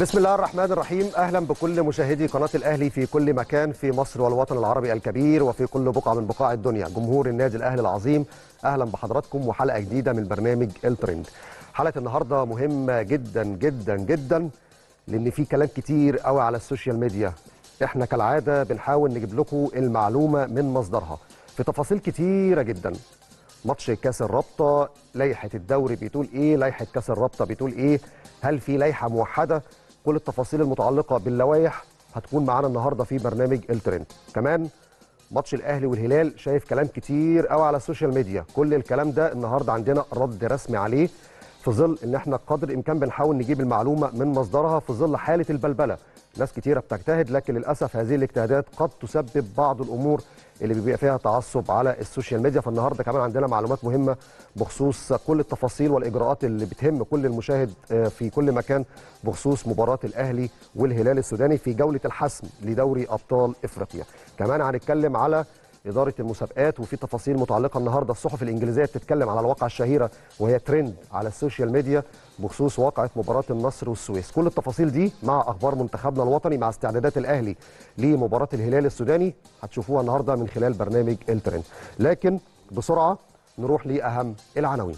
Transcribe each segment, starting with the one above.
بسم الله الرحمن الرحيم اهلا بكل مشاهدي قناه الاهلي في كل مكان في مصر والوطن العربي الكبير وفي كل بقعه من بقاع الدنيا جمهور النادي الاهلي العظيم اهلا بحضراتكم وحلقه جديده من برنامج الترند حلقه النهارده مهمه جدا جدا جدا لان في كلام كتير قوي على السوشيال ميديا احنا كالعاده بنحاول نجيب لكم المعلومه من مصدرها في تفاصيل كتيره جدا ماتش كاس الرابطه لائحه الدوري بتقول ايه لائحه كاس الرابطه بتقول ايه هل في لائحه موحده كل التفاصيل المتعلقه باللوائح هتكون معانا النهارده في برنامج الترند كمان ماتش الاهلي والهلال شايف كلام كتير قوي على السوشيال ميديا كل الكلام ده النهارده عندنا رد رسمي عليه في ظل ان احنا قدر الامكان بنحاول نجيب المعلومه من مصدرها في ظل حاله البلبله ناس كتيره بتجتهد لكن للاسف هذه الاجتهادات قد تسبب بعض الامور اللي بيبقى فيها تعصب على السوشيال ميديا فالنهارده كمان عندنا معلومات مهمه بخصوص كل التفاصيل والاجراءات اللي بتهم كل المشاهد آه، في كل مكان بخصوص مباراه الاهلي والهلال السوداني في جوله الحسم لدوري ابطال افريقيا كمان هنتكلم على اداره المسابقات وفي تفاصيل متعلقه النهارده الصحف الانجليزيه بتتكلم على الواقعه الشهيره وهي ترند على السوشيال ميديا بخصوص واقعه مباراه النصر والسويس كل التفاصيل دي مع اخبار منتخبنا الوطني مع استعدادات الاهلي لمباراه الهلال السوداني هتشوفوها النهارده من خلال برنامج الترند لكن بسرعه نروح لاهم العناوين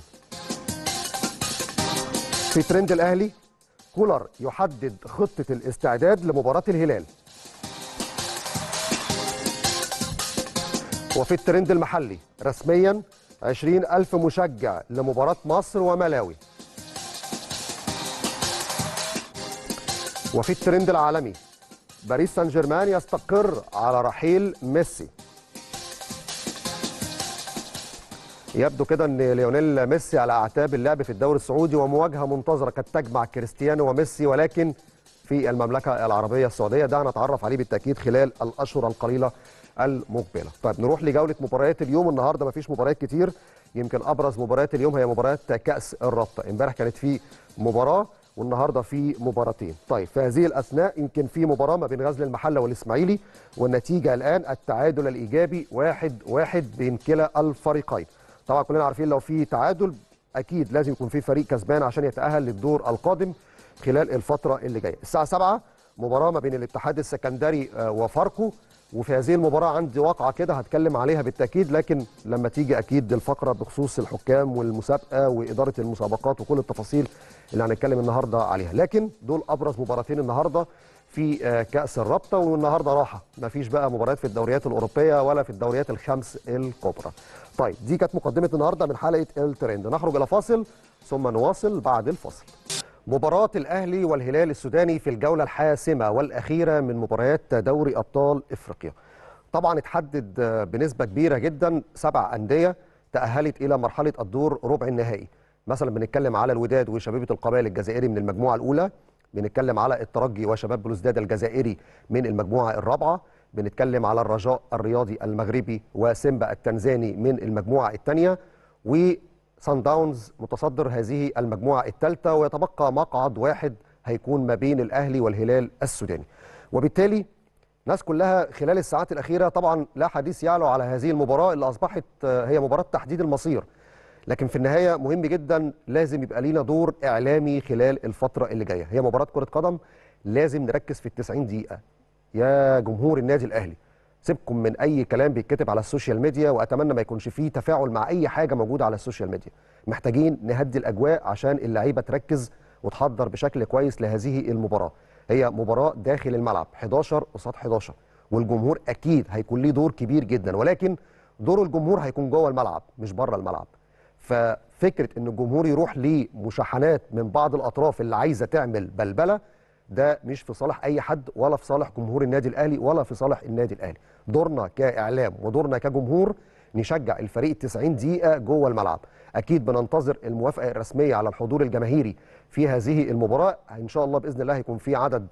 في ترند الاهلي كولر يحدد خطه الاستعداد لمباراه الهلال وفي الترند المحلي رسميا 20 ألف مشجع لمباراة مصر وملاوي وفي الترند العالمي باريس سان جيرمان يستقر على رحيل ميسي يبدو كده ان ليونيل ميسي على اعتاب اللعب في الدوري السعودي ومواجهه منتظره قد تجمع كريستيانو وميسي ولكن في المملكه العربيه السعوديه ده هنتعرف عليه بالتاكيد خلال الاشهر القليله المقبله طيب نروح لجوله مباريات اليوم النهارده مفيش مباريات كتير يمكن ابرز مباريات اليوم هي مباريات كاس الرابطه امبارح كانت في مباراه والنهارده في مباراتين طيب في هذه الاثناء يمكن في مباراه ما بين غزل المحله والاسماعيلي والنتيجه الان التعادل الايجابي واحد واحد بين كلا الفريقين طبعا كلنا عارفين لو في تعادل اكيد لازم يكون في فريق كسبان عشان يتاهل للدور القادم خلال الفتره اللي جايه الساعه 7 مباراه ما بين الاتحاد السكندري آه، وفاركو وفي هذه المباراه عندي واقعه كده هتكلم عليها بالتاكيد لكن لما تيجي اكيد الفقره بخصوص الحكام والمسابقه واداره المسابقات وكل التفاصيل اللي هنتكلم النهارده عليها لكن دول ابرز مباراتين النهارده في آه، كاس الرابطه والنهارده راحه مفيش بقى مباريات في الدوريات الاوروبيه ولا في الدوريات الخمس الكبرى طيب دي كانت مقدمه النهارده من حلقه الترند نخرج الى فاصل ثم نواصل بعد الفاصل مباراة الأهلي والهلال السوداني في الجولة الحاسمة والأخيرة من مباريات دوري أبطال إفريقيا طبعا اتحدد بنسبة كبيرة جدا سبع أندية تأهلت إلى مرحلة الدور ربع النهائي مثلا بنتكلم على الوداد وشبيبة القبائل الجزائري من المجموعة الأولى بنتكلم على الترجي وشباب بلوزداد الجزائري من المجموعة الرابعة بنتكلم على الرجاء الرياضي المغربي وسيمبا التنزاني من المجموعة الثانية سان داونز متصدر هذه المجموعة الثالثة ويتبقى مقعد واحد هيكون ما بين الأهلي والهلال السوداني وبالتالي ناس كلها خلال الساعات الأخيرة طبعا لا حديث يعلو على هذه المباراة اللي أصبحت آه، هي مباراة تحديد المصير لكن في النهاية مهم جدا لازم يبقى لينا دور إعلامي خلال الفترة اللي جاية هي مباراة كرة قدم لازم نركز في التسعين دقيقة يا جمهور النادي الأهلي سيبكم من اي كلام بيتكتب على السوشيال ميديا واتمنى ما يكونش فيه تفاعل مع اي حاجه موجوده على السوشيال ميديا محتاجين نهدي الاجواء عشان اللعيبه تركز وتحضر بشكل كويس لهذه المباراه هي مباراه داخل الملعب 11 قصاد 11 والجمهور اكيد هيكون ليه دور كبير جدا ولكن دور الجمهور هيكون جوه الملعب مش بره الملعب ففكره ان الجمهور يروح لمشاحنات من بعض الاطراف اللي عايزه تعمل بلبله ده مش في صالح اي حد ولا في صالح جمهور النادي الاهلي ولا في صالح النادي الاهلي دورنا كاعلام ودورنا كجمهور نشجع الفريق 90 دقيقه جوه الملعب اكيد بننتظر الموافقه الرسميه على الحضور الجماهيري في هذه المباراه ان شاء الله باذن الله هيكون في عدد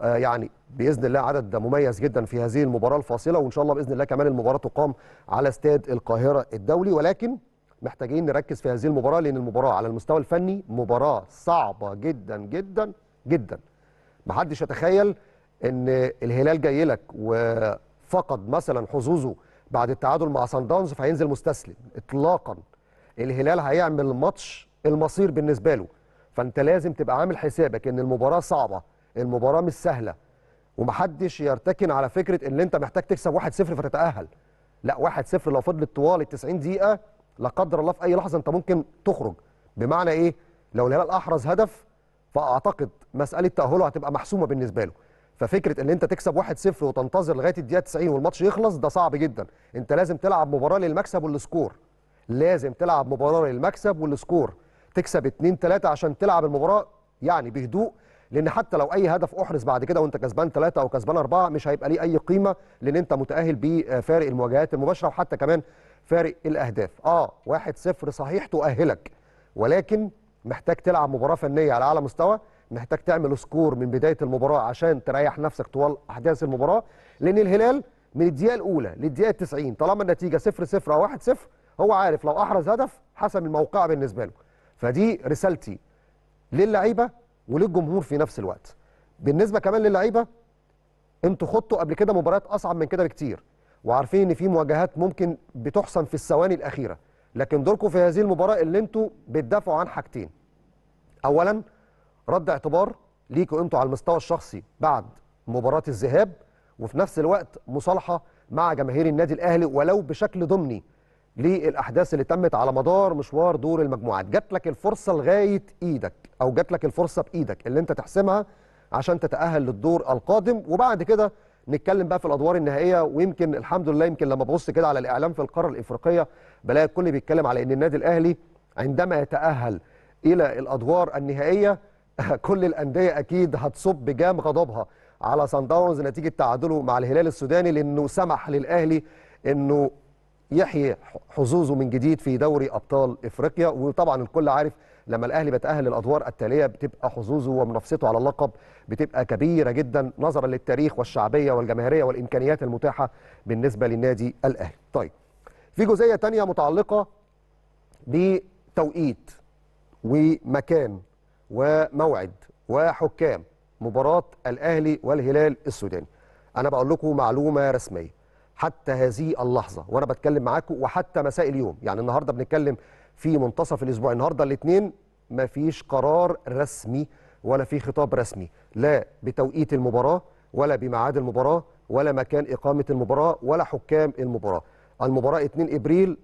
آه، يعني باذن الله عدد مميز جدا في هذه المباراه الفاصله وان شاء الله باذن الله كمان المباراه تقام على استاد القاهره الدولي ولكن محتاجين نركز في هذه المباراه لان المباراه على المستوى الفني مباراه صعبه جدا جدا جدا محدش يتخيل ان الهلال جاي لك وفقد مثلا حظوظه بعد التعادل مع سان داونز فهينزل مستسلم اطلاقا الهلال هيعمل ماتش المصير بالنسبه له فانت لازم تبقى عامل حسابك ان المباراه صعبه المباراه مش سهله ومحدش يرتكن على فكره ان انت محتاج تكسب 1-0 فتتاهل لا 1-0 لو فضلت طوال ال 90 دقيقه لا قدر الله في اي لحظه انت ممكن تخرج بمعنى ايه لو الهلال احرز هدف فاعتقد مساله تاهله هتبقى محسومه بالنسبه له ففكره ان انت تكسب 1-0 وتنتظر لغايه الدقيقه 90 والماتش يخلص ده صعب جدا انت لازم تلعب مباراه للمكسب والسكور لازم تلعب مباراه للمكسب والسكور تكسب 2 3 عشان تلعب المباراه يعني بهدوء لان حتى لو اي هدف احرز بعد كده وانت كسبان 3 او كسبان 4 مش هيبقى ليه اي قيمه لان انت متاهل بفارق المواجهات المباشره وحتى كمان فارق الاهداف اه 1-0 صحيح تؤهلك ولكن محتاج تلعب مباراه فنيه على اعلى مستوى محتاج تعمل سكور من بدايه المباراه عشان تريح نفسك طوال احداث المباراه لان الهلال من الدقيقه الاولى للدقيقه 90 طالما النتيجه 0 0 او 1 0 هو عارف لو احرز هدف حسم الموقع بالنسبه له فدي رسالتي للعيبه وللجمهور في نفس الوقت بالنسبه كمان للعيبه انتوا خضتوا قبل كده مباريات اصعب من كده بكتير وعارفين ان في مواجهات ممكن بتحسم في الثواني الاخيره لكن دوركم في هذه المباراه اللي انتوا بتدافعوا عن حاجتين اولا رد اعتبار ليكوا انتوا على المستوى الشخصي بعد مباراه الذهاب وفي نفس الوقت مصالحه مع جماهير النادي الاهلي ولو بشكل ضمني للاحداث اللي تمت على مدار مشوار دور المجموعات جات لك الفرصه لغايه ايدك او جات لك الفرصه بايدك اللي انت تحسمها عشان تتاهل للدور القادم وبعد كده نتكلم بقى في الادوار النهائيه ويمكن الحمد لله يمكن لما ببص كده على الاعلام في القاره الافريقيه بلاقي الكل بيتكلم على ان النادي الاهلي عندما يتاهل الى الادوار النهائيه كل الانديه اكيد هتصب بجام غضبها على سان داونز نتيجه تعادله مع الهلال السوداني لانه سمح للاهلي انه يحيي حظوظه من جديد في دوري ابطال افريقيا وطبعا الكل عارف لما الاهلي بيتاهل للادوار التاليه بتبقى حظوظه ومنافسته على اللقب بتبقى كبيره جدا نظرا للتاريخ والشعبيه والجماهيريه والامكانيات المتاحه بالنسبه للنادي الاهلي. طيب في جزئية تانية متعلقة بتوقيت ومكان وموعد وحكام مباراة الأهلي والهلال السوداني أنا بقول لكم معلومة رسمية حتى هذه اللحظة وأنا بتكلم معاكم وحتى مساء اليوم يعني النهاردة بنتكلم في منتصف الأسبوع النهاردة الاثنين ما فيش قرار رسمي ولا في خطاب رسمي لا بتوقيت المباراة ولا بميعاد المباراة ولا مكان إقامة المباراة ولا حكام المباراة عن مباراه 2 ابريل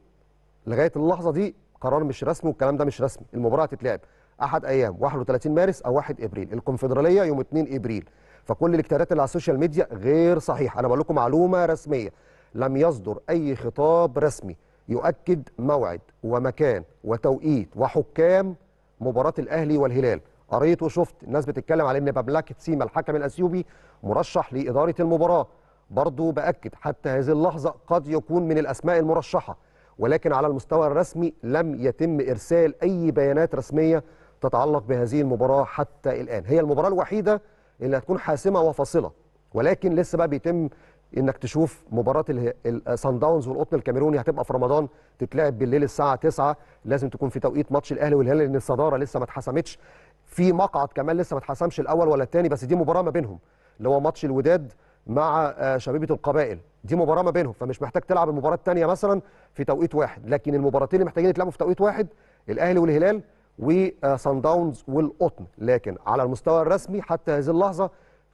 لغايه اللحظه دي قرار مش رسمي والكلام ده مش رسمي المباراه هتتلعب احد ايام 31 مارس او 1 ابريل الكونفدراليه يوم 2 ابريل فكل الاجتهادات اللي على السوشيال ميديا غير صحيحه انا بقول لكم معلومه رسميه لم يصدر اي خطاب رسمي يؤكد موعد ومكان وتوقيت وحكام مباراه الاهلي والهلال قريت وشفت الناس بتتكلم على ان بابلاك تسيما الحكم الاثيوبي مرشح لاداره المباراه برضو بأكد حتى هذه اللحظة قد يكون من الأسماء المرشحة ولكن على المستوى الرسمي لم يتم إرسال أي بيانات رسمية تتعلق بهذه المباراة حتى الآن هي المباراة الوحيدة اللي هتكون حاسمة وفاصلة ولكن لسه بقى بيتم انك تشوف مباراه الصن داونز والقطن الكاميروني هتبقى في رمضان تتلعب بالليل الساعه 9 لازم تكون في توقيت ماتش الاهلي والهلال لان الصداره لسه ما اتحسمتش في مقعد كمان لسه ما اتحسمش الاول ولا الثاني بس دي مباراه ما بينهم اللي هو ماتش الوداد مع آه، شبيبه القبائل دي مباراه ما بينهم فمش محتاج تلعب المباراه الثانيه مثلا في توقيت واحد لكن المباراتين اللي محتاجين يتلعبوا في توقيت واحد الاهلي والهلال وصن داونز آه، والقطن لكن على المستوى الرسمي حتى هذه اللحظه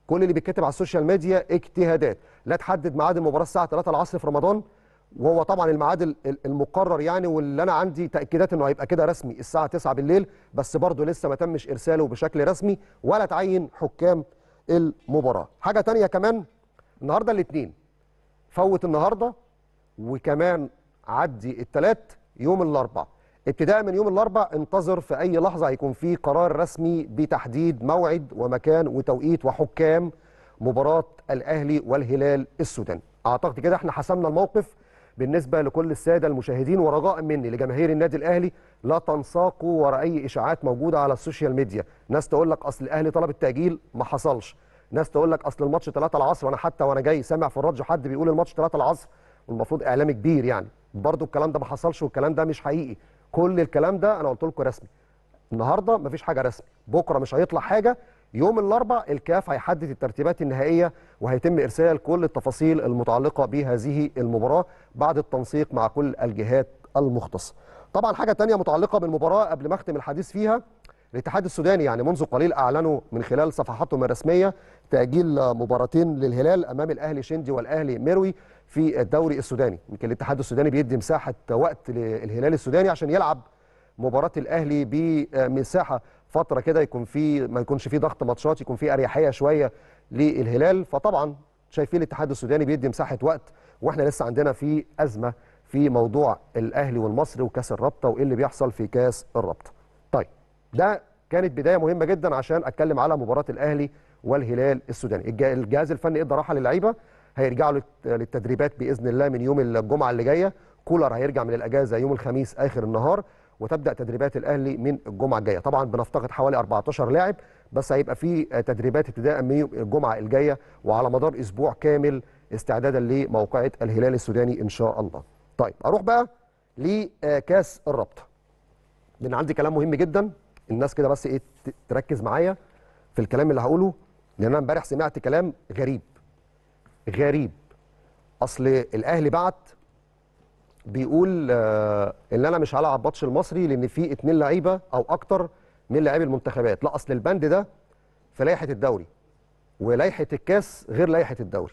كل اللي بيتكتب على السوشيال ميديا اجتهادات لا تحدد ميعاد المباراه الساعه 3 العصر في رمضان وهو طبعا الميعاد المقرر يعني واللي انا عندي تاكيدات انه هيبقى كده رسمي الساعه 9 بالليل بس برضه لسه ما تمش ارساله بشكل رسمي ولا تعين حكام المباراه حاجه ثانيه كمان النهارده الاثنين فوت النهارده وكمان عدي الثلاث يوم الاربع ابتداء من يوم الاربع انتظر في اي لحظه هيكون في قرار رسمي بتحديد موعد ومكان وتوقيت وحكام مباراه الاهلي والهلال السوداني اعتقد كده احنا حسمنا الموقف بالنسبه لكل الساده المشاهدين ورجاء مني لجماهير النادي الاهلي لا تنساقوا ورا اي اشاعات موجوده على السوشيال ميديا ناس تقول لك اصل الاهلي طلب التاجيل ما حصلش ناس تقول لك اصل الماتش 3 العصر وانا حتى وانا جاي سامع في الراديو حد بيقول الماتش 3 العصر والمفروض اعلامي كبير يعني برضه الكلام ده ما حصلش والكلام ده مش حقيقي كل الكلام ده انا قلت لكم رسمي النهارده مفيش حاجه رسمي بكره مش هيطلع حاجه يوم الاربعاء الكاف هيحدد الترتيبات النهائيه وهيتم ارسال كل التفاصيل المتعلقه بهذه المباراه بعد التنسيق مع كل الجهات المختصه طبعا حاجه ثانيه متعلقه بالمباراه قبل ما اختم الحديث فيها الاتحاد السوداني يعني منذ قليل اعلنوا من خلال صفحاتهم الرسميه تأجيل مباراتين للهلال أمام الأهلي شندي والأهلي مروي في الدوري السوداني يمكن الاتحاد السوداني بيدي مساحة وقت للهلال السوداني عشان يلعب مباراة الأهلي بمساحة فترة كده يكون في ما يكونش في ضغط ماتشات يكون في أريحية شوية للهلال فطبعا شايفين الاتحاد السوداني بيدي مساحة وقت وإحنا لسه عندنا في أزمة في موضوع الأهلي والمصري وكاس الرابطة وإيه اللي بيحصل في كاس الرابطة طيب ده كانت بداية مهمة جدا عشان أتكلم على مباراة الأهلي والهلال السوداني الجهاز الفني ادى راحه للعيبه هيرجعوا للتدريبات باذن الله من يوم الجمعه اللي جايه كولر هيرجع من الاجازه يوم الخميس اخر النهار وتبدا تدريبات الاهلي من الجمعه الجايه طبعا بنفتقد حوالي 14 لاعب بس هيبقى في تدريبات ابتداء من الجمعه الجايه وعلى مدار اسبوع كامل استعدادا لموقعه الهلال السوداني ان شاء الله طيب اروح بقى لكاس الرابطه لان عندي كلام مهم جدا الناس كده بس ايه تركز معايا في الكلام اللي هقوله لان انا امبارح سمعت كلام غريب غريب اصل الاهلي بعت بيقول آه، ان انا مش هلعب ماتش المصري لان في اتنين لعيبه او اكتر من لاعبي المنتخبات لا اصل البند ده في لائحه الدوري ولائحه الكاس غير لائحه الدوري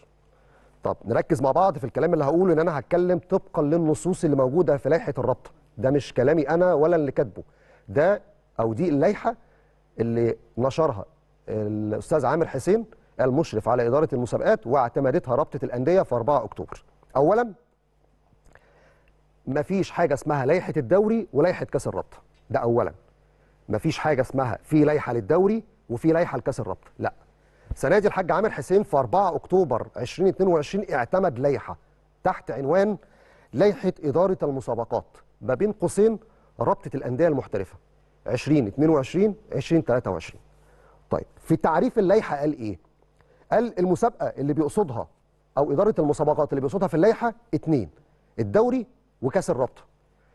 طب نركز مع بعض في الكلام اللي هقوله ان انا هتكلم طبقا للنصوص اللي موجوده في لائحه الرابطه ده مش كلامي انا ولا اللي كاتبه ده او دي اللائحه اللي نشرها الاستاذ عامر حسين المشرف على اداره المسابقات واعتمدتها رابطه الانديه في 4 اكتوبر. اولا مفيش حاجه اسمها لائحه الدوري ولائحه كاس الرابطه ده اولا. مفيش حاجه اسمها في لائحه للدوري وفي لائحه لكاس الرابطه لا. السنه دي الحاج عامر حسين في 4 اكتوبر 2022 اعتمد لائحه تحت عنوان لائحه اداره المسابقات ما بين قوسين رابطه الانديه المحترفه 2022 2023 طيب في تعريف اللائحه قال ايه قال المسابقه اللي بيقصدها او اداره المسابقات اللي بيقصدها في اللائحه اتنين الدوري وكاس الرابطه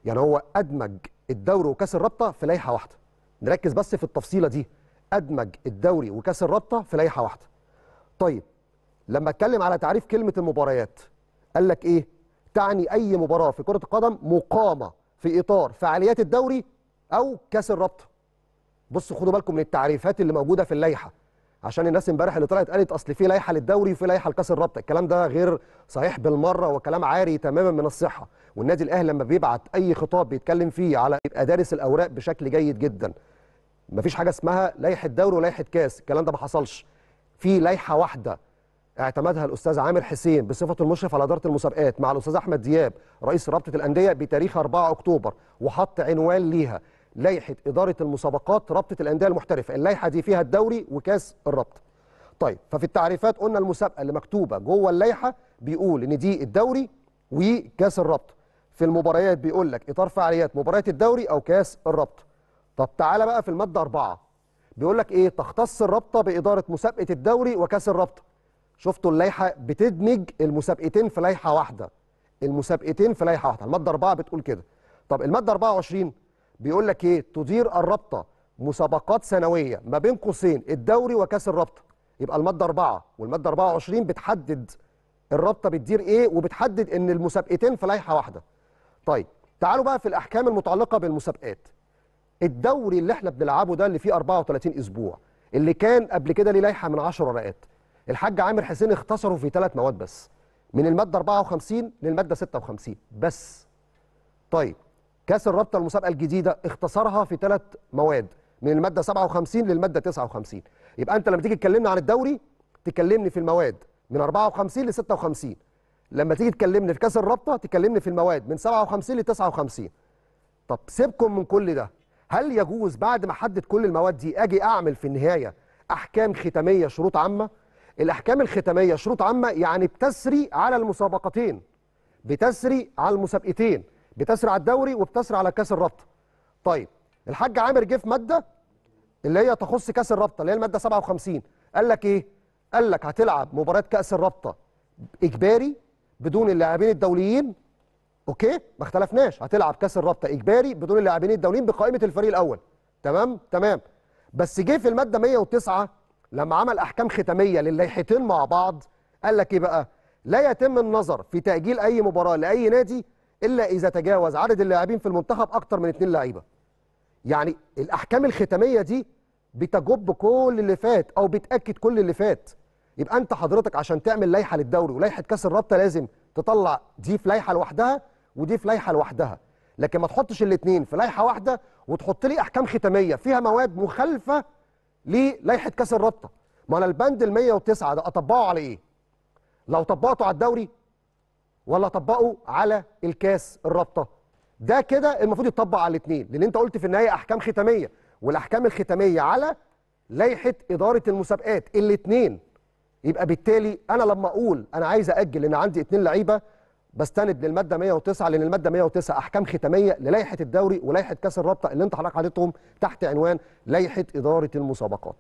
يعني هو ادمج الدوري وكاس الرابطه في لائحه واحده نركز بس في التفصيله دي ادمج الدوري وكاس الرابطه في لائحه واحده طيب لما اتكلم على تعريف كلمه المباريات قال لك ايه تعني اي مباراه في كره القدم مقامه في اطار فعاليات الدوري او كاس الرابطه بصوا خدوا بالكم من التعريفات اللي موجوده في اللائحه عشان الناس امبارح اللي طلعت قالت اصل في لائحه للدوري وفي لائحه لكاس الرابطه الكلام ده غير صحيح بالمره وكلام عاري تماما من الصحه والنادي الاهلي لما بيبعت اي خطاب بيتكلم فيه على يبقى دارس الاوراق بشكل جيد جدا مفيش حاجه اسمها لائحه دوري ولائحه كاس الكلام ده ما حصلش في لائحه واحده اعتمدها الاستاذ عامر حسين بصفته المشرف على اداره المسابقات مع الاستاذ احمد دياب رئيس رابطه الانديه بتاريخ 4 اكتوبر وحط عنوان ليها لائحه اداره المسابقات رابطه الانديه المحترفه اللائحه دي فيها الدوري وكاس الرابطه طيب ففي التعريفات قلنا المسابقه اللي مكتوبه جوه اللائحه بيقول ان دي الدوري وكاس الرابطه في المباريات بيقول لك اطار فعاليات مباريات الدوري او كاس الرابطه طب تعالى بقى في الماده أربعة بيقول لك ايه تختص الرابطه باداره مسابقه الدوري وكاس الرابطه شفتوا اللائحه بتدمج المسابقتين في لائحه واحده المسابقتين في لائحه واحده الماده أربعة بتقول كده طب الماده 24 بيقول لك ايه تدير الرابطه مسابقات سنويه ما بين قوسين الدوري وكاس الرابطه يبقى الماده 4 والماده 24 بتحدد الرابطه بتدير ايه وبتحدد ان المسابقتين في لائحه واحده طيب تعالوا بقى في الاحكام المتعلقه بالمسابقات الدوري اللي احنا بنلعبه ده اللي فيه 34 اسبوع اللي كان قبل كده ليه لائحه من 10 ورقات الحاج عامر حسين اختصره في ثلاث مواد بس من الماده 54 للماده 56 بس طيب كاس الرابطه المسابقه الجديده اختصرها في ثلاث مواد من الماده 57 للماده 59 يبقى انت لما تيجي تكلمنا عن الدوري تكلمني في المواد من 54 ل 56 لما تيجي تكلمني في كاس الرابطه تكلمني في المواد من 57 ل 59 طب سيبكم من كل ده هل يجوز بعد ما احدد كل المواد دي اجي اعمل في النهايه احكام ختاميه شروط عامه الاحكام الختاميه شروط عامه يعني بتسري على المسابقتين بتسري على المسابقتين بتسري على الدوري وبتسري على كاس الرابطه طيب الحاج عامر جه في ماده اللي هي تخص كاس الرابطه اللي هي الماده 57 قال لك ايه قال لك هتلعب مباراه كاس الرابطه اجباري بدون اللاعبين الدوليين اوكي ما اختلفناش هتلعب كاس الرابطه اجباري بدون اللاعبين الدوليين بقائمه الفريق الاول تمام تمام بس جه في الماده 109 لما عمل احكام ختاميه للائحتين مع بعض قال لك ايه بقى لا يتم النظر في تاجيل اي مباراه لاي نادي الا اذا تجاوز عدد اللاعبين في المنتخب اكتر من اثنين لعيبه يعني الاحكام الختاميه دي بتجب كل اللي فات او بتاكد كل اللي فات يبقى انت حضرتك عشان تعمل لائحه للدوري ولائحه كاس الرابطه لازم تطلع دي في لائحه لوحدها ودي في لائحه لوحدها لكن ما تحطش الاثنين في لائحه واحده وتحط لي احكام ختاميه فيها مواد مخالفه للائحه كاس الرابطه ما انا البند ال 109 ده اطبقه على ايه لو طبقته على الدوري ولا اطبقه على الكاس الرابطه ده كده المفروض يتطبق على الاثنين لان انت قلت في النهايه احكام ختاميه والاحكام الختاميه على لائحه اداره المسابقات الاثنين يبقى بالتالي انا لما اقول انا عايز اجل لان عندي اثنين لعيبه بستند للماده 109 لان الماده 109 احكام ختاميه للائحه الدوري ولائحه كاس الرابطه اللي انت حضرتك عطيتهم تحت عنوان لائحه اداره المسابقات.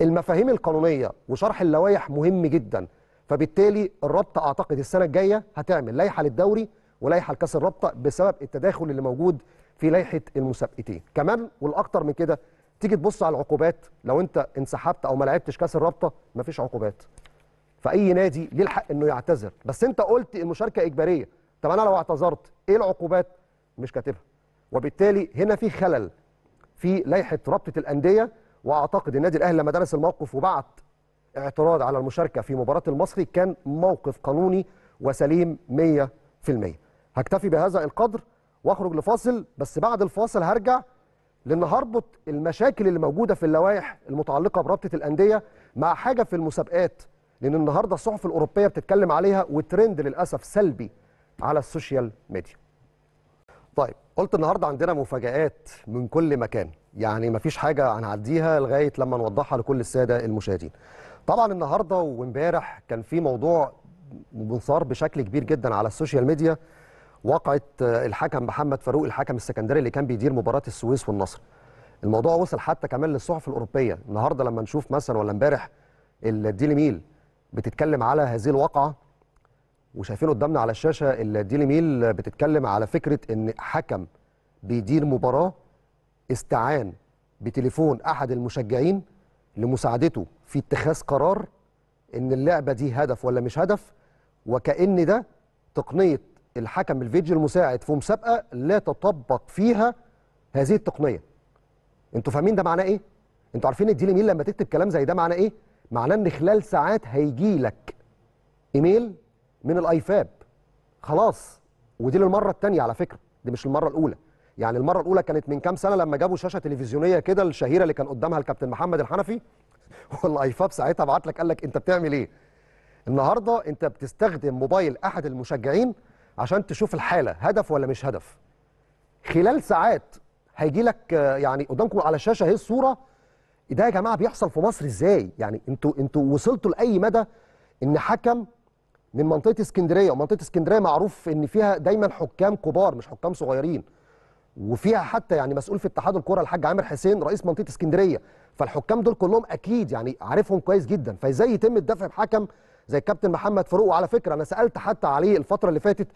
المفاهيم القانونيه وشرح اللوائح مهم جدا فبالتالي الرابطه اعتقد السنه الجايه هتعمل لائحه للدوري ولائحه لكاس الرابطه بسبب التداخل اللي موجود في لائحه المسابقتين كمان والاكتر من كده تيجي تبص على العقوبات لو انت انسحبت او ما لعبتش كاس الرابطه مفيش عقوبات فاي نادي ليه الحق انه يعتذر بس انت قلت المشاركه اجباريه طب انا لو اعتذرت ايه العقوبات مش كاتبها وبالتالي هنا في خلل في لائحه رابطه الانديه واعتقد النادي الاهلي لما درس الموقف وبعت اعتراض على المشاركة في مباراة المصري كان موقف قانوني وسليم 100% هكتفي بهذا القدر واخرج لفاصل بس بعد الفاصل هرجع لان هربط المشاكل اللي موجوده في اللوائح المتعلقه برابطه الانديه مع حاجه في المسابقات لان النهارده الصحف الاوروبيه بتتكلم عليها وترند للاسف سلبي على السوشيال ميديا. طيب قلت النهارده عندنا مفاجات من كل مكان يعني مفيش حاجه هنعديها لغايه لما نوضحها لكل الساده المشاهدين. طبعا النهارده وامبارح كان في موضوع منثار بشكل كبير جدا على السوشيال ميديا وقعت الحكم محمد فاروق الحكم السكندري اللي كان بيدير مباراه السويس والنصر الموضوع وصل حتى كمان للصحف الاوروبيه النهارده لما نشوف مثلا ولا امبارح الديلي ميل بتتكلم على هذه الواقعه وشايفين قدامنا على الشاشه الديلي ميل بتتكلم على فكره ان حكم بيدير مباراه استعان بتليفون احد المشجعين لمساعدته في اتخاذ قرار ان اللعبه دي هدف ولا مش هدف وكان ده تقنيه الحكم الفيديو المساعد في مسابقه لا تطبق فيها هذه التقنيه انتوا فاهمين ده معناه ايه انتوا عارفين الدي مين لما تكتب كلام زي ده معناه ايه معناه ان خلال ساعات هيجي لك ايميل من الايفاب خلاص ودي للمره الثانيه على فكره دي مش المره الاولى يعني المره الاولى كانت من كام سنه لما جابوا شاشه تلفزيونيه كده الشهيره اللي كان قدامها الكابتن محمد الحنفي والايفاب ساعتها بعت لك قال لك انت بتعمل ايه النهارده انت بتستخدم موبايل احد المشجعين عشان تشوف الحاله هدف ولا مش هدف خلال ساعات هيجي لك يعني قدامكم على الشاشه اهي الصوره ده يا جماعه بيحصل في مصر ازاي يعني انتوا انتوا وصلتوا لاي مدى ان حكم من منطقه اسكندريه ومنطقه اسكندريه معروف ان فيها دايما حكام كبار مش حكام صغيرين وفيها حتى يعني مسؤول في اتحاد الكره الحاج عامر حسين رئيس منطقه اسكندريه فالحكام دول كلهم اكيد يعني عارفهم كويس جدا فازاي يتم الدفع بحكم زي الكابتن محمد فاروق وعلى فكره انا سالت حتى عليه الفتره اللي فاتت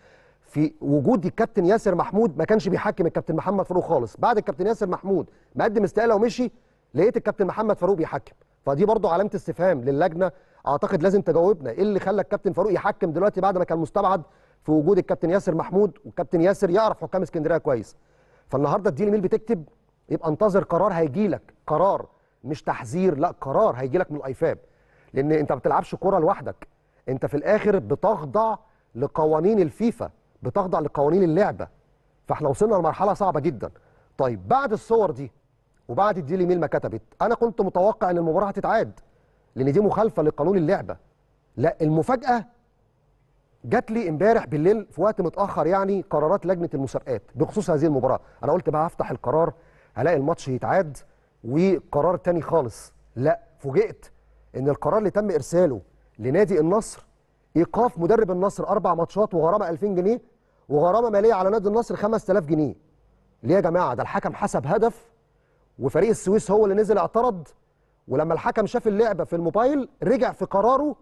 في وجود الكابتن ياسر محمود ما كانش بيحكم الكابتن محمد فاروق خالص بعد الكابتن ياسر محمود مقدم استقاله ومشي لقيت الكابتن محمد فاروق بيحكم فدي برضو علامه استفهام للجنه اعتقد لازم تجاوبنا ايه اللي خلى الكابتن فاروق يحكم دلوقتي بعد ما كان مستبعد في وجود الكابتن ياسر محمود والكابتن ياسر يعرف حكام اسكندريه كويس فالنهارده الديلي ميل بتكتب يبقى انتظر قرار هيجي لك قرار مش تحذير لا قرار هيجي لك من الايفاب لان انت ما بتلعبش كوره لوحدك انت في الاخر بتخضع لقوانين الفيفا بتخضع لقوانين اللعبه فاحنا وصلنا لمرحله صعبه جدا طيب بعد الصور دي وبعد الديلي ميل ما كتبت انا كنت متوقع ان المباراه هتتعاد لان دي مخالفه لقانون اللعبه لا المفاجاه جات لي امبارح بالليل في وقت متاخر يعني قرارات لجنه المسابقات بخصوص هذه المباراه انا قلت بقى هفتح القرار هلاقي الماتش يتعاد وقرار تاني خالص لا فوجئت ان القرار اللي تم ارساله لنادي النصر ايقاف مدرب النصر اربع ماتشات وغرامه 2000 جنيه وغرامه ماليه على نادي النصر 5000 جنيه ليه يا جماعه ده الحكم حسب هدف وفريق السويس هو اللي نزل اعترض ولما الحكم شاف اللعبه في الموبايل رجع في قراره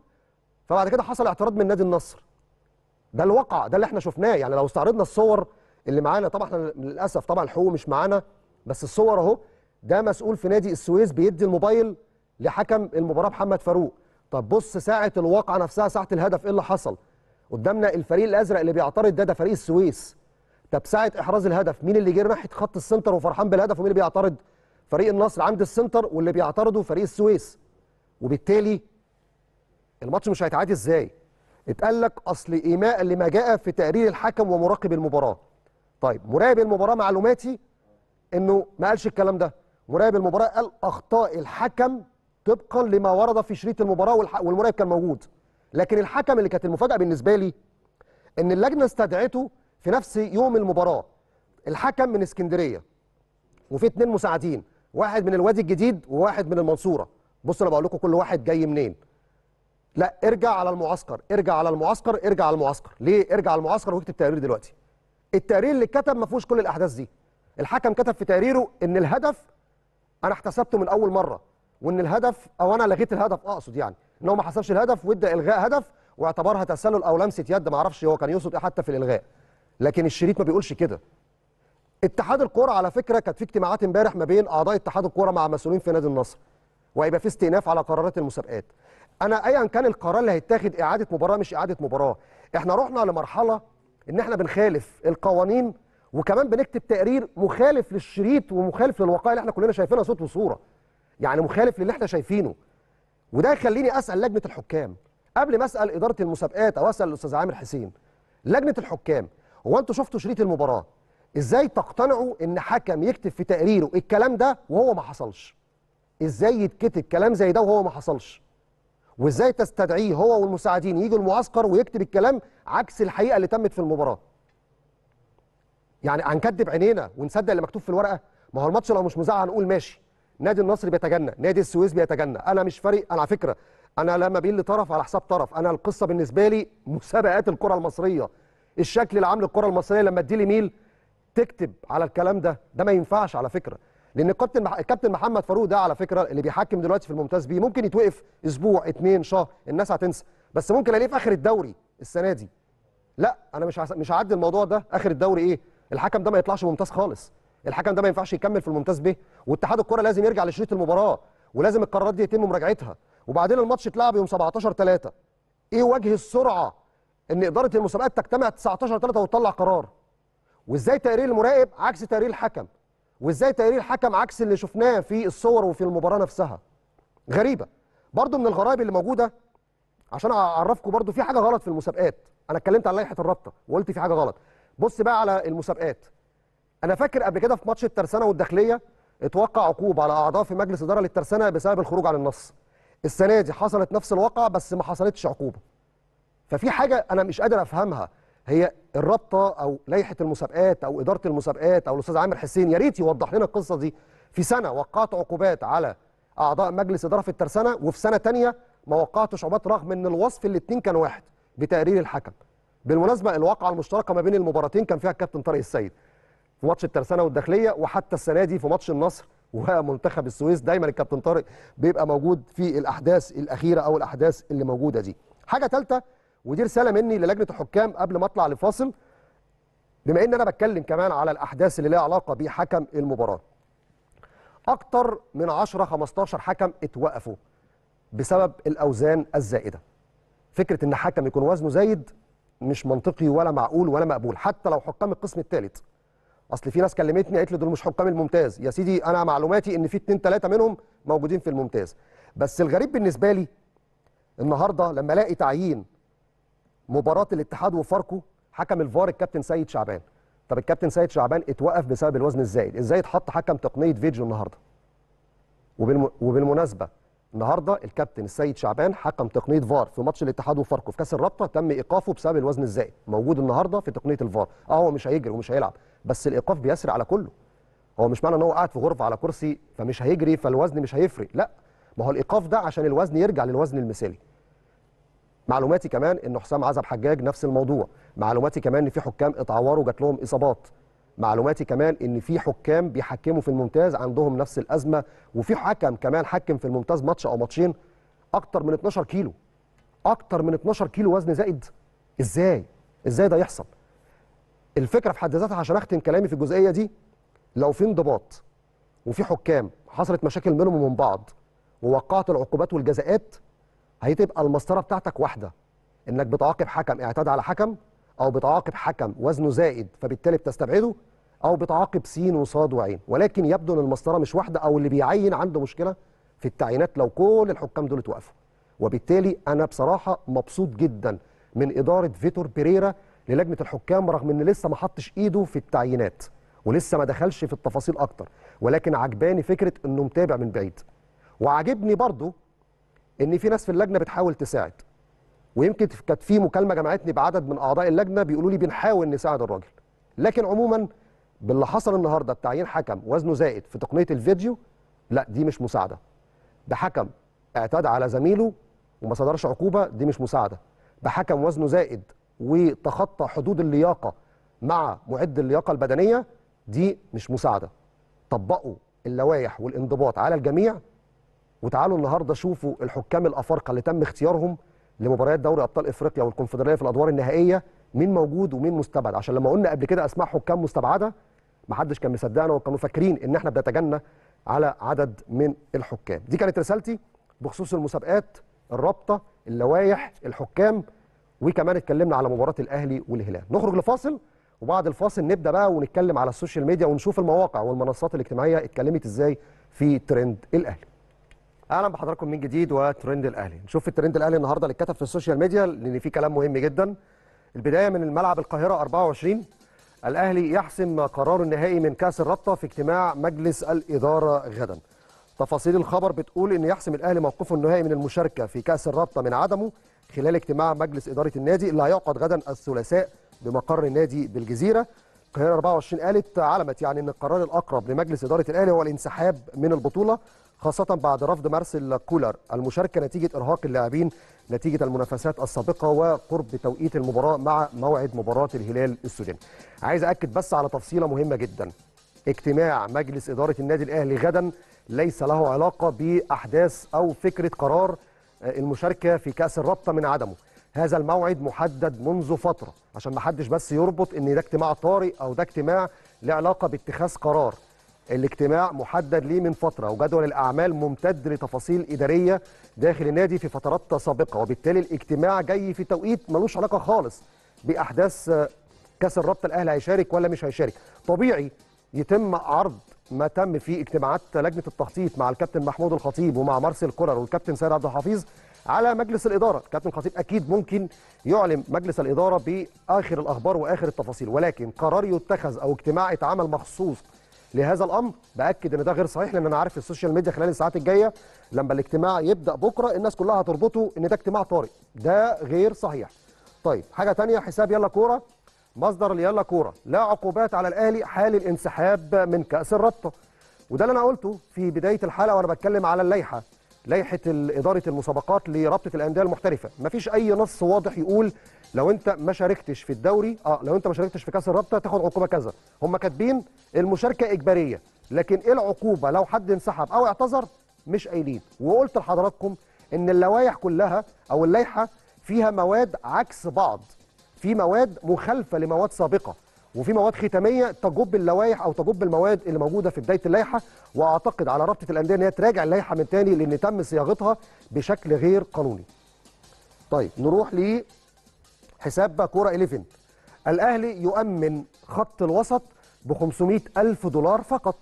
فبعد كده حصل اعتراض من نادي النصر ده الواقع ده اللي احنا شفناه يعني لو استعرضنا الصور اللي معانا طبعا احنا للاسف طبعا الحقوق مش معانا بس الصور اهو ده مسؤول في نادي السويس بيدي الموبايل لحكم المباراه محمد فاروق طب بص ساعه الواقعه نفسها ساعه الهدف ايه اللي حصل قدامنا الفريق الازرق اللي بيعترض ده ده فريق السويس طب ساعه احراز الهدف مين اللي جه ناحيه خط السنتر وفرحان بالهدف ومين اللي بيعترض فريق النصر عند السنتر واللي بيعترضه فريق السويس وبالتالي الماتش مش هيتعادل ازاي اتقال لك اصل ايماء لما جاء في تقرير الحكم ومراقب المباراه طيب مراقب المباراه معلوماتي انه ما قالش الكلام ده مراقب المباراه قال اخطاء الحكم طبقا لما ورد في شريط المباراه والمراقب كان موجود لكن الحكم اللي كانت المفاجاه بالنسبه لي ان اللجنه استدعته في نفس يوم المباراه الحكم من اسكندريه وفي اثنين مساعدين واحد من الوادي الجديد وواحد من المنصوره بصوا انا بقول لكم كل واحد جاي منين لا ارجع على المعسكر ارجع على المعسكر ارجع على المعسكر ليه ارجع على المعسكر واكتب تقرير دلوقتي التقرير اللي كتب ما فيهوش كل الاحداث دي الحكم كتب في تقريره ان الهدف انا احتسبته من اول مره وان الهدف او انا لغيت الهدف اقصد يعني ان هو ما حسبش الهدف وادى الغاء هدف واعتبرها تسلل او لمسه يد ما اعرفش هو كان يقصد ايه حتى في الالغاء لكن الشريط ما بيقولش كده اتحاد الكوره على فكره كانت في اجتماعات امبارح ما بين اعضاء اتحاد الكوره مع مسؤولين في نادي النصر وهيبقى في استئناف على قرارات المسابقات انا ايا كان القرار اللي هيتاخد اعاده مباراه مش اعاده مباراه احنا رحنا لمرحله ان احنا بنخالف القوانين وكمان بنكتب تقرير مخالف للشريط ومخالف للوقائع اللي احنا كلنا شايفينها صوت وصوره يعني مخالف للي احنا شايفينه وده يخليني اسال لجنه الحكام قبل ما اسال اداره المسابقات او اسال الاستاذ عامر حسين لجنه الحكام هو انتوا شفتوا شريط المباراه ازاي تقتنعوا ان حكم يكتب في تقريره الكلام ده وهو ما حصلش ازاي يتكتب كلام زي ده وهو ما حصلش وازاي تستدعيه هو والمساعدين يجي المعسكر ويكتب الكلام عكس الحقيقه اللي تمت في المباراه يعني هنكدب عينينا ونصدق اللي مكتوب في الورقه ما هو الماتش لو مش مذاع هنقول ماشي نادي النصر بيتجنى نادي السويس بيتجنى انا مش فارق انا على فكره انا لما بين لطرف على حساب طرف انا القصه بالنسبه لي مسابقات الكره المصريه الشكل العام للكره المصريه لما تديلي ميل تكتب على الكلام ده ده ما ينفعش على فكره لان الكابتن مح... الكابتن محمد فاروق ده على فكره اللي بيحكم دلوقتي في الممتاز بيه ممكن يتوقف اسبوع اثنين شهر الناس هتنسى بس ممكن الاقيه في اخر الدوري السنه دي لا انا مش مش هعدي الموضوع ده اخر الدوري ايه الحكم ده ما يطلعش ممتاز خالص الحكم ده ما ينفعش يكمل في الممتاز به واتحاد الكره لازم يرجع لشريط المباراه ولازم القرارات دي يتم مراجعتها وبعدين الماتش اتلعب يوم 17 3 ايه وجه السرعه ان اداره المسابقات تجتمع 19 3 وتطلع قرار وازاي تقرير المراقب عكس تقرير الحكم وازاي تقرير حكم عكس اللي شفناه في الصور وفي المباراه نفسها غريبه برضو من الغرائب اللي موجوده عشان اعرفكم برضو في حاجه غلط في المسابقات انا اتكلمت عن لائحه الرابطه وقلت في حاجه غلط بص بقى على المسابقات انا فاكر قبل كده في ماتش الترسانه والداخليه اتوقع عقوبه على اعضاء في مجلس اداره للترسانه بسبب الخروج عن النص السنه دي حصلت نفس الواقعه بس ما حصلتش عقوبه ففي حاجه انا مش قادر افهمها هي الرابطه او لائحه المسابقات او اداره المسابقات او الاستاذ عامر حسين يا ريت يوضح لنا القصه دي في سنه وقعت عقوبات على اعضاء مجلس اداره في الترسانه وفي سنه ثانيه ما وقعتش عقوبات رغم ان الوصف الاثنين كان واحد بتقرير الحكم بالمناسبه الواقعه المشتركه ما بين المباراتين كان فيها الكابتن طارق السيد في ماتش الترسانه والداخليه وحتى السنه دي في ماتش النصر ومنتخب السويس دايما الكابتن طارق بيبقى موجود في الاحداث الاخيره او الاحداث اللي موجوده دي حاجه ثالثه ودي رساله مني للجنه الحكام قبل ما اطلع لفاصل بما ان انا بتكلم كمان على الاحداث اللي لها علاقه بحكم المباراه اكتر من 10 15 حكم اتوقفوا بسبب الاوزان الزائده فكره ان حكم يكون وزنه زايد مش منطقي ولا معقول ولا مقبول حتى لو حكام القسم الثالث اصل في ناس كلمتني قالت لي دول مش حكام الممتاز يا سيدي انا معلوماتي ان في اتنين تلاته منهم موجودين في الممتاز بس الغريب بالنسبه لي النهارده لما الاقي تعيين مباراه الاتحاد وفاركو حكم الفار الكابتن سيد شعبان طب الكابتن سيد شعبان اتوقف بسبب الوزن الزائد ازاي اتحط حكم تقنيه فيديو النهارده وبالم... وبالمناسبه النهارده الكابتن السيد شعبان حكم تقنيه فار في ماتش الاتحاد وفاركو في كاس الرابطه تم ايقافه بسبب الوزن الزائد موجود النهارده في تقنيه الفار اه هو مش هيجري ومش هيلعب بس الايقاف بيسري على كله هو مش معنى ان هو قاعد في غرفه على كرسي فمش هيجري فالوزن مش هيفرق لا ما هو الايقاف ده عشان الوزن يرجع للوزن المثالي معلوماتي كمان ان حسام عزب حجاج نفس الموضوع معلوماتي كمان ان في حكام اتعوروا جات لهم اصابات معلوماتي كمان ان في حكام بيحكموا في الممتاز عندهم نفس الازمه وفي حكم كمان حكم في الممتاز ماتش او ماتشين اكتر من 12 كيلو اكتر من 12 كيلو وزن زائد ازاي ازاي ده يحصل الفكره في حد ذاتها عشان اختم كلامي في الجزئيه دي لو في انضباط وفي حكام حصلت مشاكل منهم ومن بعض ووقعت العقوبات والجزاءات هتبقى المسطره بتاعتك واحده انك بتعاقب حكم اعتاد على حكم او بتعاقب حكم وزنه زائد فبالتالي بتستبعده او بتعاقب س وصاد وعين ولكن يبدو ان المسطره مش واحده او اللي بيعين عنده مشكله في التعيينات لو كل الحكام دول اتوقفوا وبالتالي انا بصراحه مبسوط جدا من اداره فيتور بيريرا للجنه الحكام رغم ان لسه ما حطش ايده في التعيينات ولسه ما دخلش في التفاصيل اكتر ولكن عجباني فكره انه متابع من بعيد وعجبني برضه ان في ناس في اللجنه بتحاول تساعد ويمكن كانت في مكالمه جمعتني بعدد من اعضاء اللجنه بيقولوا لي بنحاول نساعد الراجل لكن عموما باللي حصل النهارده بتعيين حكم وزنه زائد في تقنيه الفيديو لا دي مش مساعده بحكم اعتاد على زميله وما صدرش عقوبه دي مش مساعده بحكم وزنه زائد وتخطى حدود اللياقه مع معد اللياقه البدنيه دي مش مساعده طبقوا اللوائح والانضباط على الجميع وتعالوا النهارده شوفوا الحكام الافارقه اللي تم اختيارهم لمباريات دوري ابطال افريقيا والكونفدراليه في الادوار النهائيه مين موجود ومين مستبعد عشان لما قلنا قبل كده اسماء حكام مستبعده ما حدش كان مصدقنا وكانوا فاكرين ان احنا بنتجنى على عدد من الحكام دي كانت رسالتي بخصوص المسابقات الرابطه اللوائح الحكام وكمان اتكلمنا على مباراه الاهلي والهلال نخرج لفاصل وبعد الفاصل نبدا بقى ونتكلم على السوشيال ميديا ونشوف المواقع والمنصات الاجتماعيه اتكلمت ازاي في ترند الاهلي اهلا بحضراتكم من جديد وترند الاهلي نشوف الترند الاهلي النهارده اللي اتكتب في السوشيال ميديا لان في كلام مهم جدا البدايه من الملعب القاهره 24 الاهلي يحسم قرار النهائي من كاس الرابطه في اجتماع مجلس الاداره غدا تفاصيل الخبر بتقول ان يحسم الاهلي موقفه النهائي من المشاركه في كاس الرابطه من عدمه خلال اجتماع مجلس اداره النادي اللي هيعقد غدا الثلاثاء بمقر النادي بالجزيره القاهره 24 قالت علمت يعني ان القرار الاقرب لمجلس اداره الاهلي هو الانسحاب من البطوله خاصة بعد رفض مارسيل كولر المشاركة نتيجة إرهاق اللاعبين نتيجة المنافسات السابقة وقرب توقيت المباراة مع موعد مباراة الهلال السوداني. عايز أكد بس على تفصيلة مهمة جدا. اجتماع مجلس إدارة النادي الأهلي غدا ليس له علاقة بأحداث أو فكرة قرار آه، المشاركة في كأس الرابطة من عدمه. هذا الموعد محدد منذ فترة عشان ما حدش بس يربط ان ده اجتماع طارئ او ده اجتماع له علاقة باتخاذ قرار الاجتماع محدد ليه من فتره وجدول الاعمال ممتد لتفاصيل اداريه داخل النادي في فترات سابقه وبالتالي الاجتماع جاي في توقيت ملوش علاقه خالص باحداث كاس الرابطه الاهلي هيشارك ولا مش هيشارك طبيعي يتم عرض ما تم في اجتماعات لجنه التخطيط مع الكابتن محمود الخطيب ومع مارسيل كولر والكابتن سيد عبد الحفيظ على مجلس الاداره الكابتن الخطيب اكيد ممكن يعلم مجلس الاداره باخر الاخبار واخر التفاصيل ولكن قرار يتخذ او اجتماع اتعمل مخصوص لهذا الامر باكد ان ده غير صحيح لان انا عارف السوشيال ميديا خلال الساعات الجايه لما الاجتماع يبدا بكره الناس كلها هتربطه ان ده اجتماع طارئ ده غير صحيح طيب حاجه ثانيه حساب يلا كوره مصدر يلا كوره لا عقوبات على الاهلي حال الانسحاب من كاس الرابطه وده اللي انا قلته في بدايه الحلقه وانا بتكلم على اللائحه لائحه اداره المسابقات لرابطه الانديه المحترفه مفيش اي نص واضح يقول لو انت ما شاركتش في الدوري اه لو انت ما شاركتش في كاس الرابطه تاخد عقوبه كذا هم كاتبين المشاركه اجباريه لكن ايه العقوبه لو حد انسحب او اعتذر مش قايلين وقلت لحضراتكم ان اللوائح كلها او اللائحه فيها مواد عكس بعض في مواد مخالفه لمواد سابقه وفي مواد ختاميه تجب اللوائح او تجب المواد اللي موجوده في بدايه اللائحه واعتقد على رابطه الانديه ان هي تراجع اللائحه من تاني لان تم صياغتها بشكل غير قانوني. طيب نروح ل حساب باكورة كوره 11 الاهلي يؤمن خط الوسط ب 500 الف دولار فقط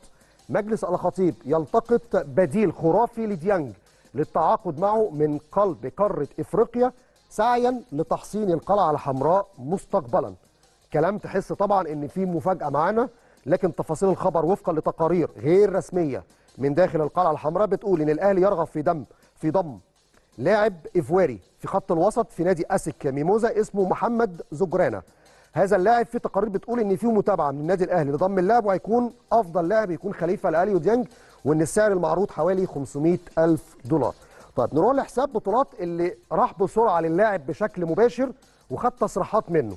مجلس الخطيب يلتقط بديل خرافي لديانج للتعاقد معه من قلب قاره افريقيا سعيا لتحصين القلعه الحمراء مستقبلا كلام تحس طبعا ان في مفاجاه معانا لكن تفاصيل الخبر وفقا لتقارير غير رسميه من داخل القلعه الحمراء بتقول ان الاهلي يرغب في دم في ضم لاعب إيفواري في خط الوسط في نادي أسك ميموزا اسمه محمد زجرانا هذا اللاعب في تقارير بتقول ان في متابعه من النادي الاهلي لضم اللاعب وهيكون افضل لاعب يكون خليفه لاليو ديانج وان السعر المعروض حوالي 500 الف دولار طيب نروح لحساب بطولات اللي راح بسرعه للاعب بشكل مباشر وخد تصريحات منه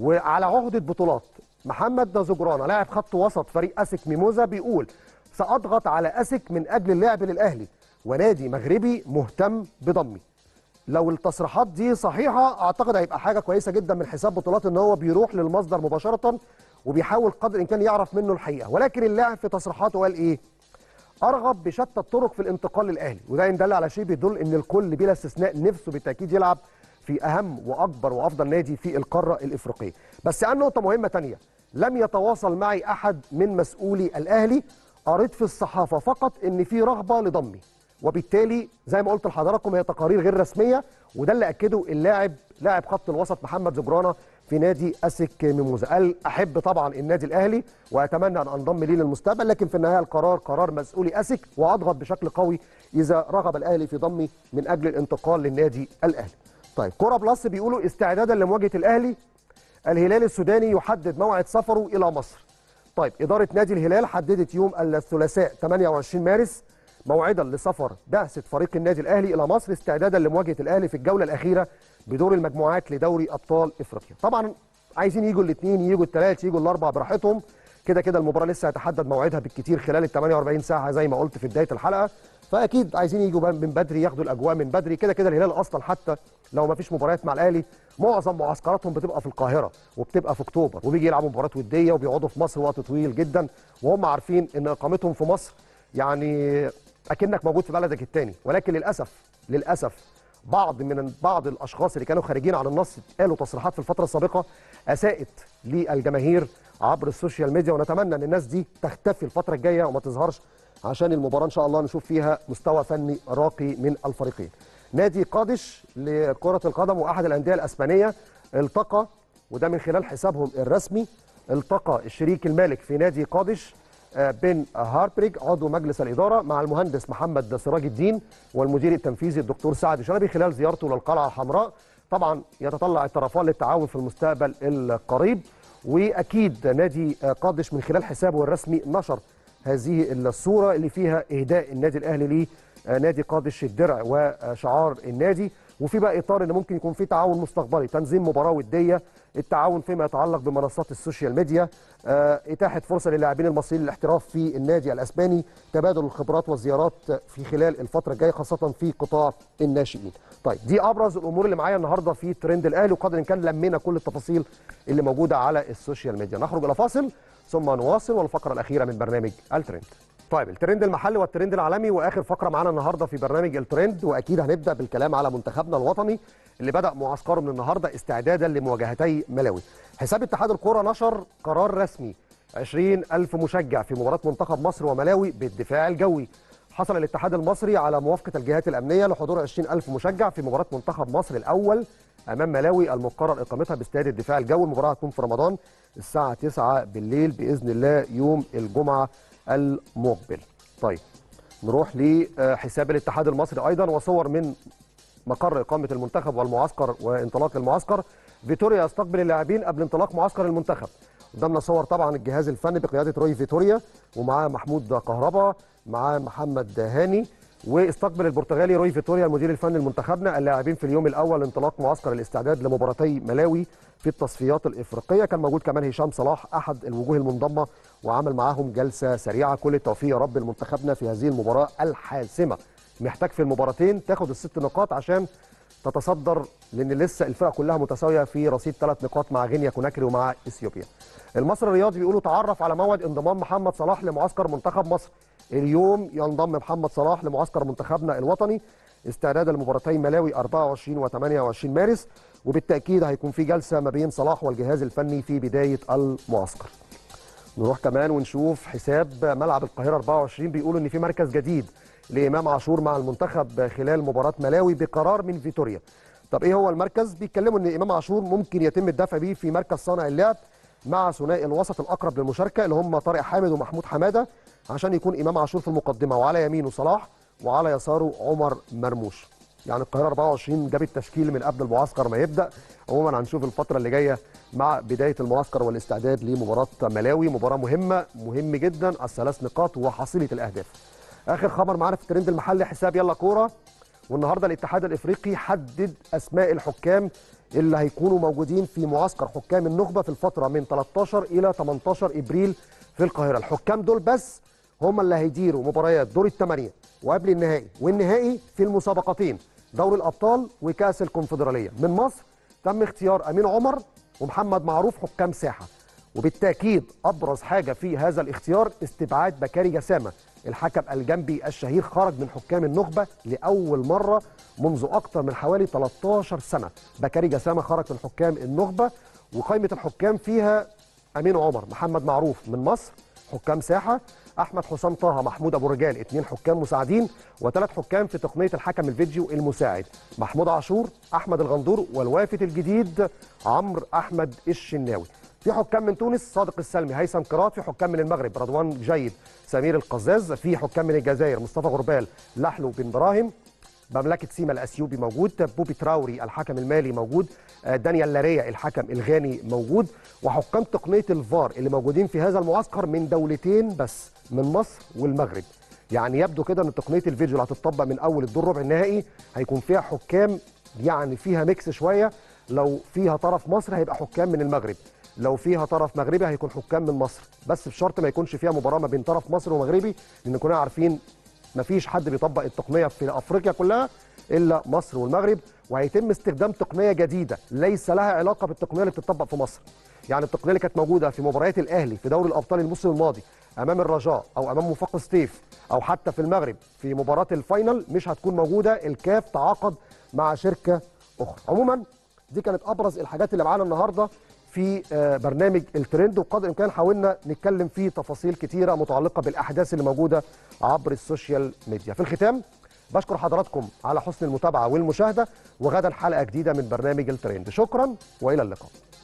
وعلى عهده بطولات محمد زجرانا لاعب خط وسط فريق اسك ميموزا بيقول ساضغط على اسك من اجل اللعب للاهلي ونادي مغربي مهتم بضمي لو التصريحات دي صحيحه اعتقد هيبقى حاجه كويسه جدا من حساب بطولات ان هو بيروح للمصدر مباشره وبيحاول قدر الامكان يعرف منه الحقيقه ولكن اللاعب في تصريحاته قال ايه ارغب بشتى الطرق في الانتقال للاهلي وده ان دل على شيء بيدل ان الكل بلا استثناء نفسه بالتاكيد يلعب في اهم واكبر وافضل نادي في القاره الافريقيه بس عن نقطه مهمه ثانيه لم يتواصل معي احد من مسؤولي الاهلي قريت في الصحافه فقط ان في رغبه لضمي وبالتالي زي ما قلت لحضراتكم هي تقارير غير رسميه وده اللي اكده اللاعب لاعب خط الوسط محمد زجرانه في نادي اسك ميموزا قال احب طبعا النادي الاهلي واتمنى ان انضم ليه للمستقبل لكن في النهايه القرار قرار مسؤولي اسك واضغط بشكل قوي اذا رغب الاهلي في ضمي من اجل الانتقال للنادي الاهلي طيب كوره بلس بيقولوا استعدادا لمواجهه الاهلي الهلال السوداني يحدد موعد سفره الى مصر طيب اداره نادي الهلال حددت يوم الثلاثاء 28 مارس موعدا لسفر بعثه فريق النادي الاهلي الى مصر استعدادا لمواجهه الاهلي في الجوله الاخيره بدور المجموعات لدوري ابطال افريقيا طبعا عايزين يجوا الاثنين يجوا الثلاث يجوا الاربع براحتهم كده كده المباراه لسه هتحدد موعدها بالكتير خلال ال 48 ساعه زي ما قلت في بدايه الحلقه فاكيد عايزين يجوا من بدري ياخدوا الاجواء من بدري كده كده الهلال اصلا حتى لو ما فيش مباريات مع الاهلي معظم معسكراتهم بتبقى في القاهره وبتبقى في اكتوبر وبيجي يلعبوا مباراه وديه وبيقعدوا في مصر وقت طويل جدا وهم عارفين ان اقامتهم في مصر يعني اكنك موجود في بلدك الثاني ولكن للاسف للاسف بعض من بعض الاشخاص اللي كانوا خارجين عن النص قالوا تصريحات في الفتره السابقه اساءت للجماهير عبر السوشيال ميديا ونتمنى ان الناس دي تختفي الفتره الجايه وما تظهرش عشان المباراه ان شاء الله نشوف فيها مستوى فني راقي من الفريقين نادي قادش لكره القدم واحد الانديه الاسبانيه التقى وده من خلال حسابهم الرسمي التقى الشريك المالك في نادي قادش آه، بن هاربريج عضو مجلس الإدارة مع المهندس محمد سراج الدين والمدير التنفيذي الدكتور سعد شلبي خلال زيارته للقلعة الحمراء طبعا يتطلع الطرفان للتعاون في المستقبل القريب وأكيد نادي قادش من خلال حسابه الرسمي نشر هذه الصورة اللي فيها إهداء النادي الأهلي لنادي قادش الدرع وشعار النادي وفي بقى اطار ان ممكن يكون في تعاون مستقبلي تنظيم مباراه وديه التعاون فيما يتعلق بمنصات السوشيال ميديا آه، اتاحه فرصه للاعبين المصريين للاحتراف في النادي الاسباني تبادل الخبرات والزيارات في خلال الفتره الجايه خاصه في قطاع الناشئين طيب دي ابرز الامور اللي معايا النهارده في ترند الاهلي وقدر ان كان لمينا كل التفاصيل اللي موجوده على السوشيال ميديا نخرج الى فاصل ثم نواصل والفقره الاخيره من برنامج الترند طيب الترند المحلي والترند العالمي واخر فقره معانا النهارده في برنامج الترند واكيد هنبدا بالكلام على منتخبنا الوطني اللي بدا معسكره من النهارده استعدادا لمواجهتي ملاوي حساب اتحاد الكوره نشر قرار رسمي 20 ألف مشجع في مباراة منتخب مصر وملاوي بالدفاع الجوي حصل الاتحاد المصري على موافقة الجهات الأمنية لحضور 20 ألف مشجع في مباراة منتخب مصر الأول أمام ملاوي المقرر إقامتها باستاد الدفاع الجوي المباراة هتكون في رمضان الساعة 9 بالليل بإذن الله يوم الجمعة المقبل طيب نروح لحساب الاتحاد المصري ايضا وصور من مقر اقامه المنتخب والمعسكر وانطلاق المعسكر فيتوريا يستقبل اللاعبين قبل انطلاق معسكر المنتخب قدامنا صور طبعا الجهاز الفني بقياده روي فيتوريا ومعاه محمود كهربا معاه محمد هاني واستقبل البرتغالي روي فيتوريا المدير الفني لمنتخبنا اللاعبين في اليوم الاول انطلاق معسكر الاستعداد لمباراتي ملاوي في التصفيات الافريقيه كان موجود كمان هشام صلاح احد الوجوه المنضمه وعمل معاهم جلسه سريعه كل التوفيق يا رب لمنتخبنا في هذه المباراه الحاسمه محتاج في المباراتين تاخد الست نقاط عشان تتصدر لان لسه الفرق كلها متساويه في رصيد ثلاث نقاط مع غينيا كوناكري ومع اثيوبيا المصري الرياضي بيقولوا تعرف على موعد انضمام محمد صلاح لمعسكر منتخب مصر اليوم ينضم محمد صلاح لمعسكر منتخبنا الوطني استعدادا لمباراتي ملاوي 24 و 28 مارس وبالتاكيد هيكون في جلسه ما بين صلاح والجهاز الفني في بدايه المعسكر. نروح كمان ونشوف حساب ملعب القاهره 24 بيقولوا ان في مركز جديد لامام عاشور مع المنتخب خلال مباراه ملاوي بقرار من فيتوريا. طب ايه هو المركز؟ بيتكلموا ان امام عاشور ممكن يتم الدفع بيه في مركز صانع اللعب مع ثنائي الوسط الاقرب للمشاركه اللي هم طارق حامد ومحمود حماده عشان يكون امام عاشور في المقدمه وعلى يمينه صلاح وعلى يساره عمر مرموش يعني القاهره 24 جاب التشكيل من قبل المعسكر ما يبدا عموما هنشوف الفتره اللي جايه مع بدايه المعسكر والاستعداد لمباراه ملاوي مباراه مهمه مهم جدا الثلاث نقاط وحصيله الاهداف اخر خبر معانا في الترند المحلي حساب يلا كوره والنهارده الاتحاد الافريقي حدد اسماء الحكام اللي هيكونوا موجودين في معسكر حكام النخبه في الفتره من 13 الى 18 ابريل في القاهره الحكام دول بس هم اللي هيديروا مباريات دور الثمانيه وقبل النهائي والنهائي في المسابقتين دوري الابطال وكاس الكونفدراليه من مصر تم اختيار امين عمر ومحمد معروف حكام ساحه وبالتاكيد ابرز حاجه في هذا الاختيار استبعاد بكاري جسامه الحكم الجنبي الشهير خرج من حكام النخبه لاول مره منذ اكثر من حوالي 13 سنه بكاري جسامه خرج من حكام النخبه وقائمه الحكام فيها امين عمر محمد معروف من مصر حكام ساحه احمد حسام طه محمود ابو رجال اثنين حكام مساعدين وثلاث حكام في تقنيه الحكم الفيديو المساعد محمود عاشور احمد الغندور والوافد الجديد عمرو احمد الشناوي في حكام من تونس صادق السلمي هيثم كرات في حكام من المغرب رضوان جيد سمير القزاز في حكام من الجزائر مصطفى غربال لحلو بن براهم مملكه سيما الاثيوبي موجود بوبي تراوري الحكم المالي موجود آه، دانيال لاريا الحكم الغاني موجود وحكام تقنيه الفار اللي موجودين في هذا المعسكر من دولتين بس من مصر والمغرب يعني يبدو كده ان تقنيه الفيديو اللي هتطبق من اول الدور ربع النهائي هيكون فيها حكام يعني فيها ميكس شويه لو فيها طرف مصر هيبقى حكام من المغرب لو فيها طرف مغربي هيكون حكام من مصر بس بشرط ما يكونش فيها مباراه ما بين طرف مصر ومغربي لان كنا عارفين مفيش حد بيطبق التقنيه في افريقيا كلها الا مصر والمغرب وهيتم استخدام تقنيه جديده ليس لها علاقه بالتقنيه اللي بتطبق في مصر يعني التقنيه اللي كانت موجوده في مباريات الاهلي في دوري الابطال الموسم الماضي امام الرجاء او امام مفاق ستيف او حتى في المغرب في مباراه الفاينل مش هتكون موجوده الكاف تعاقد مع شركه اخرى عموما دي كانت ابرز الحاجات اللي معانا النهارده في آه، برنامج الترند وقدر الامكان حاولنا نتكلم فيه تفاصيل كتيره متعلقه بالاحداث اللي موجوده عبر السوشيال ميديا في الختام بشكر حضراتكم على حسن المتابعه والمشاهده وغدا حلقه جديده من برنامج الترند شكرا والى اللقاء